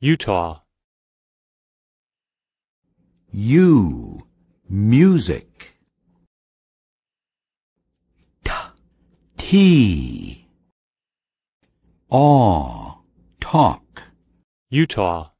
Utah. U. Music. T. tea. Aw. Talk. Utah.